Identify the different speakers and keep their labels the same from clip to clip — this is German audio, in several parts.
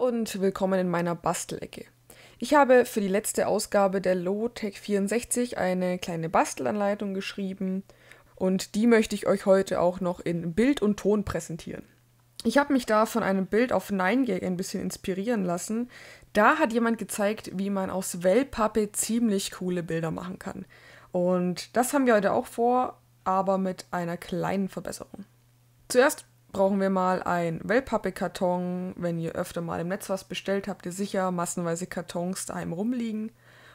Speaker 1: und willkommen in meiner Bastelecke. Ich habe für die letzte Ausgabe der Logitech 64 eine kleine Bastelanleitung geschrieben und die möchte ich euch heute auch noch in Bild und Ton präsentieren. Ich habe mich da von einem Bild auf 9gag ein bisschen inspirieren lassen. Da hat jemand gezeigt, wie man aus Wellpappe ziemlich coole Bilder machen kann. Und das haben wir heute auch vor, aber mit einer kleinen Verbesserung. Zuerst brauchen wir mal ein Wellpappkarton. Wenn ihr öfter mal im Netz was bestellt, habt ihr sicher massenweise Kartons daheim rumliegen.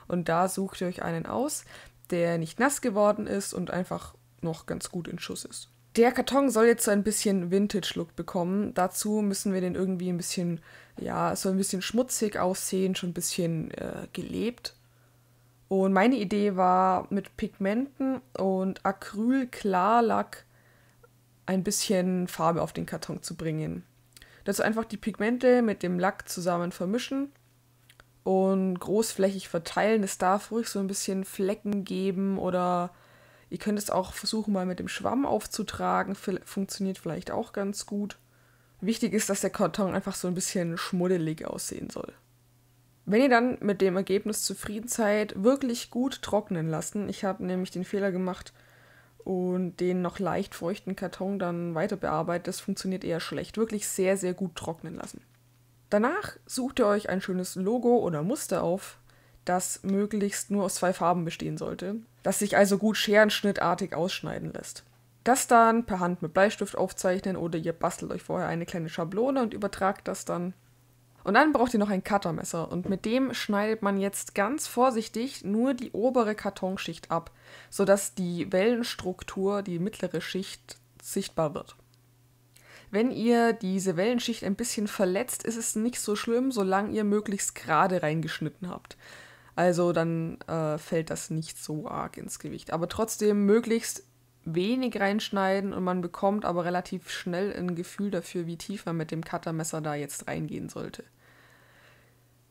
Speaker 1: Und da sucht ihr euch einen aus, der nicht nass geworden ist und einfach noch ganz gut in Schuss ist. Der Karton soll jetzt so ein bisschen Vintage-Look bekommen. Dazu müssen wir den irgendwie ein bisschen, ja, soll ein bisschen schmutzig aussehen, schon ein bisschen äh, gelebt. Und meine Idee war, mit Pigmenten und Acryl-Klarlack ein bisschen Farbe auf den Karton zu bringen. Dazu einfach die Pigmente mit dem Lack zusammen vermischen und großflächig verteilen. Es darf ruhig so ein bisschen Flecken geben oder ihr könnt es auch versuchen, mal mit dem Schwamm aufzutragen. Funktioniert vielleicht auch ganz gut. Wichtig ist, dass der Karton einfach so ein bisschen schmuddelig aussehen soll. Wenn ihr dann mit dem Ergebnis zufrieden seid, wirklich gut trocknen lassen. Ich habe nämlich den Fehler gemacht, und den noch leicht feuchten Karton dann weiter bearbeitet, das funktioniert eher schlecht. Wirklich sehr, sehr gut trocknen lassen. Danach sucht ihr euch ein schönes Logo oder Muster auf, das möglichst nur aus zwei Farben bestehen sollte, das sich also gut scherenschnittartig ausschneiden lässt. Das dann per Hand mit Bleistift aufzeichnen oder ihr bastelt euch vorher eine kleine Schablone und übertragt das dann und dann braucht ihr noch ein Cuttermesser und mit dem schneidet man jetzt ganz vorsichtig nur die obere Kartonschicht ab, sodass die Wellenstruktur, die mittlere Schicht, sichtbar wird. Wenn ihr diese Wellenschicht ein bisschen verletzt, ist es nicht so schlimm, solange ihr möglichst gerade reingeschnitten habt. Also dann äh, fällt das nicht so arg ins Gewicht. Aber trotzdem möglichst wenig reinschneiden und man bekommt aber relativ schnell ein Gefühl dafür, wie tief man mit dem Cuttermesser da jetzt reingehen sollte.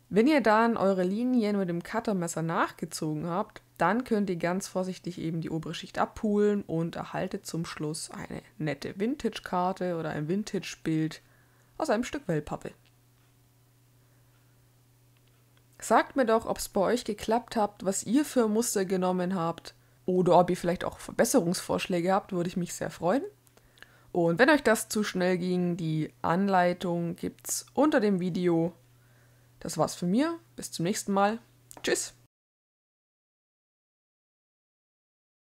Speaker 1: Wenn ihr dann eure Linien mit dem Cuttermesser nachgezogen habt, dann könnt ihr ganz vorsichtig eben die obere Schicht abpulen und erhaltet zum Schluss eine nette Vintage-Karte oder ein Vintage-Bild aus einem Stück Wellpappe. Sagt mir doch, ob es bei euch geklappt habt, was ihr für Muster genommen habt, oder ob ihr vielleicht auch Verbesserungsvorschläge habt, würde ich mich sehr freuen. Und wenn euch das zu schnell ging, die Anleitung gibt's unter dem Video. Das war's von mir. Bis zum nächsten Mal. Tschüss.